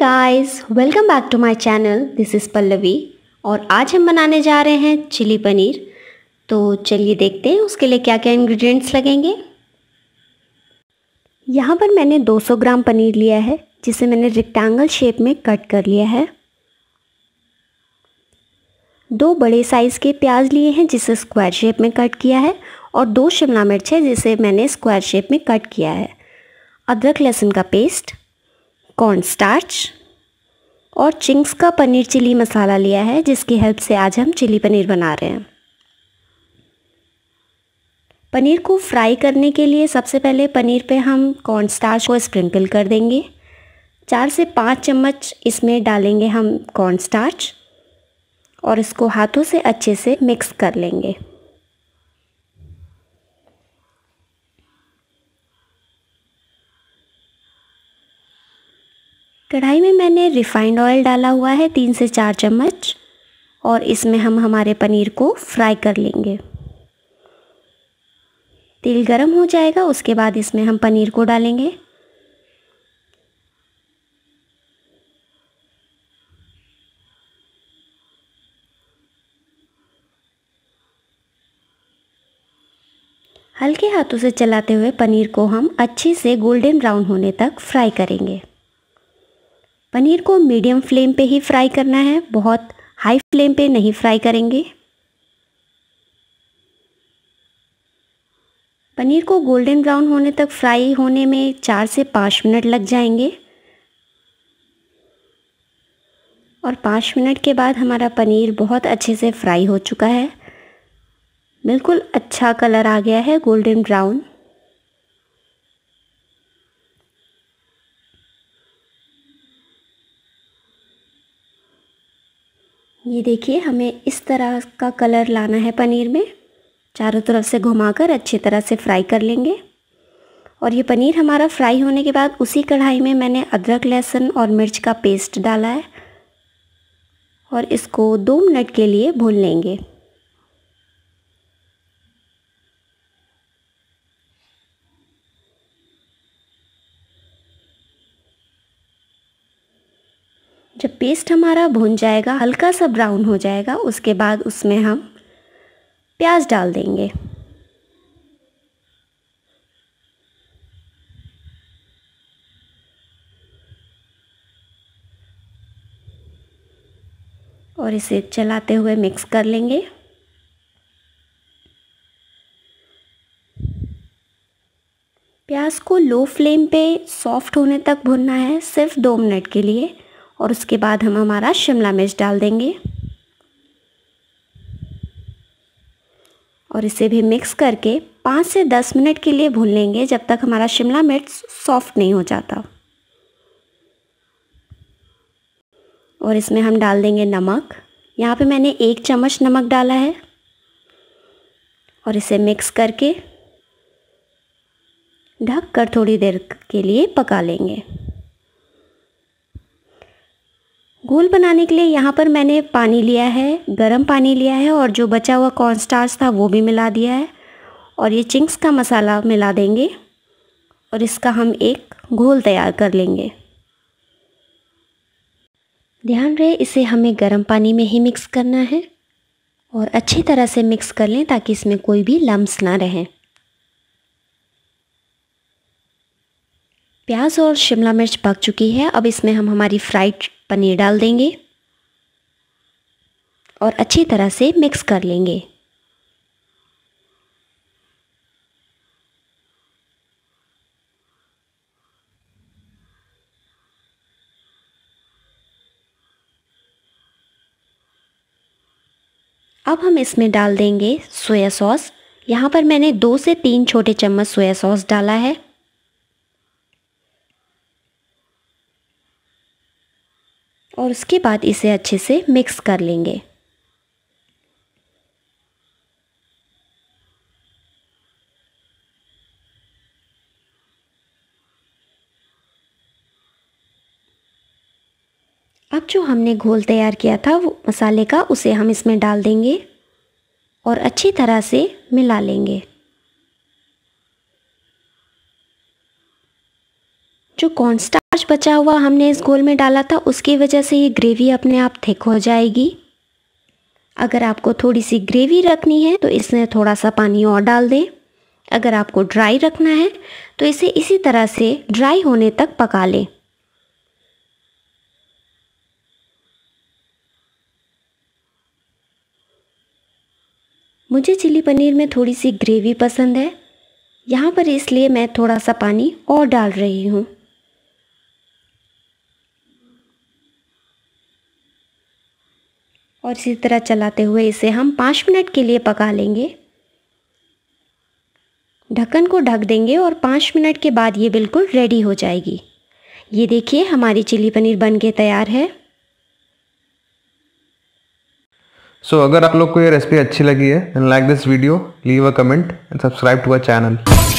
guys welcome back to my channel this is Pallavi और आज हम बनाने जा रहे हैं चिली पनीर तो चलिए देखते हैं उसके लिए क्या क्या इंग्रेडिएंट्स लगेंगे यहाँ पर मैंने 200 ग्राम पनीर लिया है जिसे मैंने रेक्टेंगल शेप में कट कर लिया है दो बड़े साइज़ के प्याज लिए हैं जिसे स्क्वायर शेप में कट किया है और दो शिमला मिर्च है जिसे मैंने स्क्वायर शेप में कट किया है अदरक लहसुन का पेस्ट कॉर्न स्टार्च और चिंग्स का पनीर चिली मसाला लिया है जिसकी हेल्प से आज हम चिली पनीर बना रहे हैं पनीर को फ्राई करने के लिए सबसे पहले पनीर पे हम कॉर्न स्टार्च को स्प्रिंकल कर देंगे चार से पाँच चम्मच इसमें डालेंगे हम कॉर्न स्टार्च और इसको हाथों से अच्छे से मिक्स कर लेंगे कढ़ाई में मैंने रिफाइंड ऑयल डाला हुआ है तीन से चार चम्मच और इसमें हम हमारे पनीर को फ्राई कर लेंगे तेल गरम हो जाएगा उसके बाद इसमें हम पनीर को डालेंगे हल्के हाथों से चलाते हुए पनीर को हम अच्छे से गोल्डन ब्राउन होने तक फ्राई करेंगे पनीर को मीडियम फ्लेम पे ही फ्राई करना है बहुत हाई फ्लेम पे नहीं फ्राई करेंगे पनीर को गोल्डन ब्राउन होने तक फ्राई होने में चार से पाँच मिनट लग जाएंगे और पाँच मिनट के बाद हमारा पनीर बहुत अच्छे से फ्राई हो चुका है बिल्कुल अच्छा कलर आ गया है गोल्डन ब्राउन ये देखिए हमें इस तरह का कलर लाना है पनीर में चारों तरफ से घुमाकर अच्छी तरह से फ्राई कर लेंगे और ये पनीर हमारा फ्राई होने के बाद उसी कढ़ाई में मैंने अदरक लहसुन और मिर्च का पेस्ट डाला है और इसको दो मिनट के लिए भून लेंगे जब पेस्ट हमारा भुन जाएगा हल्का सा ब्राउन हो जाएगा उसके बाद उसमें हम प्याज डाल देंगे और इसे चलाते हुए मिक्स कर लेंगे प्याज को लो फ्लेम पे सॉफ्ट होने तक भुनना है सिर्फ दो मिनट के लिए और उसके बाद हम हमारा शिमला मिर्च डाल देंगे और इसे भी मिक्स करके पाँच से दस मिनट के लिए भून लेंगे जब तक हमारा शिमला मिर्च सॉफ्ट नहीं हो जाता और इसमें हम डाल देंगे नमक यहाँ पे मैंने एक चम्मच नमक डाला है और इसे मिक्स करके ढक कर थोड़ी देर के लिए पका लेंगे घोल बनाने के लिए यहाँ पर मैंने पानी लिया है गरम पानी लिया है और जो बचा हुआ कॉर्नस्टार्च था वो भी मिला दिया है और ये चिंग्स का मसाला मिला देंगे और इसका हम एक घोल तैयार कर लेंगे ध्यान रहे इसे हमें गर्म पानी में ही मिक्स करना है और अच्छी तरह से मिक्स कर लें ताकि इसमें कोई भी लम्स ना रहें प्याज और शिमला मिर्च पक चुकी है अब इसमें हम हमारी फ्राइड पनीर डाल देंगे और अच्छी तरह से मिक्स कर लेंगे अब हम इसमें डाल देंगे सोया सॉस यहाँ पर मैंने दो से तीन छोटे चम्मच सोया सॉस डाला है और उसके बाद इसे अच्छे से मिक्स कर लेंगे अब जो हमने घोल तैयार किया था वो मसाले का उसे हम इसमें डाल देंगे और अच्छी तरह से मिला लेंगे जो कॉर्नस्टा प्याज बचा हुआ हमने इस घोल में डाला था उसकी वजह से ये ग्रेवी अपने आप थिक हो जाएगी अगर आपको थोड़ी सी ग्रेवी रखनी है तो इसमें थोड़ा सा पानी और डाल दें अगर आपको ड्राई रखना है तो इसे इसी तरह से ड्राई होने तक पका लें मुझे चिली पनीर में थोड़ी सी ग्रेवी पसंद है यहाँ पर इसलिए मैं थोड़ा सा पानी और डाल रही हूँ और इसी तरह चलाते हुए इसे हम पाँच मिनट के लिए पका लेंगे ढक्कन को ढक देंगे और पाँच मिनट के बाद ये बिल्कुल रेडी हो जाएगी ये देखिए हमारी चिली पनीर बन के तैयार है सो so, अगर आप लोग को ये रेसिपी अच्छी लगी है and like this video leave a comment and subscribe to our channel